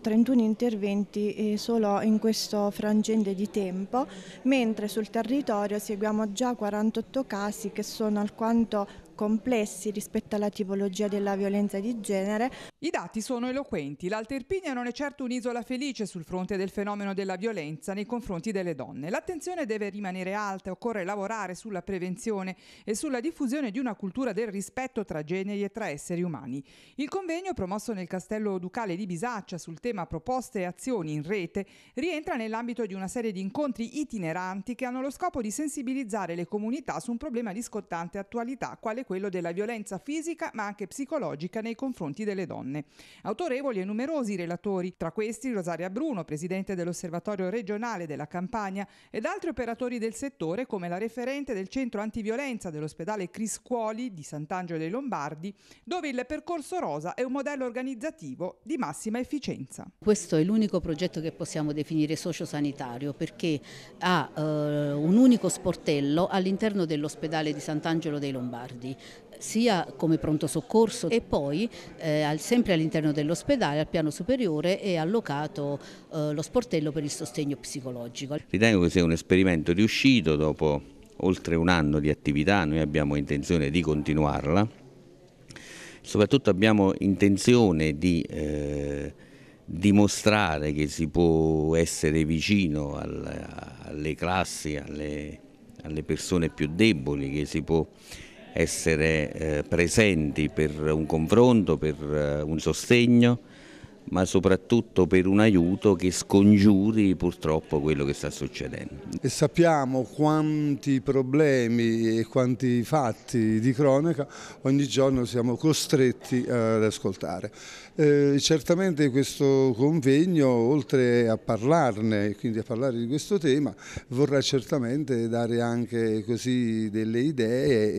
31 interventi eh, solo in questo frangente di tempo, mentre sul territorio seguiamo già 48 casi che sono alquanto complessi rispetto alla tipologia della violenza di genere. I dati sono eloquenti. L'Alterpinia non è certo un'isola felice sul fronte del fenomeno della violenza nei confronti delle donne. L'attenzione deve rimanere alta, occorre lavorare sulla prevenzione e sulla diffusione di una cultura del rispetto tra generi e tra esseri umani. Il convegno promosso nel Castello Ducale di Bisaccia sul tema proposte e azioni in rete rientra nell'ambito di una serie di incontri itineranti che hanno lo scopo di sensibilizzare le comunità su un problema di scottante attualità quale quello della violenza fisica ma anche psicologica nei confronti delle donne. Autorevoli e numerosi relatori, tra questi Rosaria Bruno, presidente dell'Osservatorio regionale della Campania, ed altri operatori del settore come la referente del centro antiviolenza dell'ospedale Criscuoli di Sant'Angelo dei Lombardi, dove il percorso rosa è un modello organizzativo di massima efficienza. Questo è l'unico progetto che possiamo definire sociosanitario perché ha eh, un unico sportello all'interno dell'ospedale di Sant'Angelo dei Lombardi sia come pronto soccorso e poi eh, sempre all'interno dell'ospedale al piano superiore è allocato eh, lo sportello per il sostegno psicologico. Ritengo che sia un esperimento riuscito dopo oltre un anno di attività, noi abbiamo intenzione di continuarla, soprattutto abbiamo intenzione di eh, dimostrare che si può essere vicino al, alle classi, alle, alle persone più deboli, che si può essere eh, presenti per un confronto, per eh, un sostegno, ma soprattutto per un aiuto che scongiuri purtroppo quello che sta succedendo. E sappiamo quanti problemi e quanti fatti di cronaca ogni giorno siamo costretti ad ascoltare. Eh, certamente questo convegno, oltre a parlarne, quindi a parlare di questo tema, vorrà certamente dare anche così delle idee.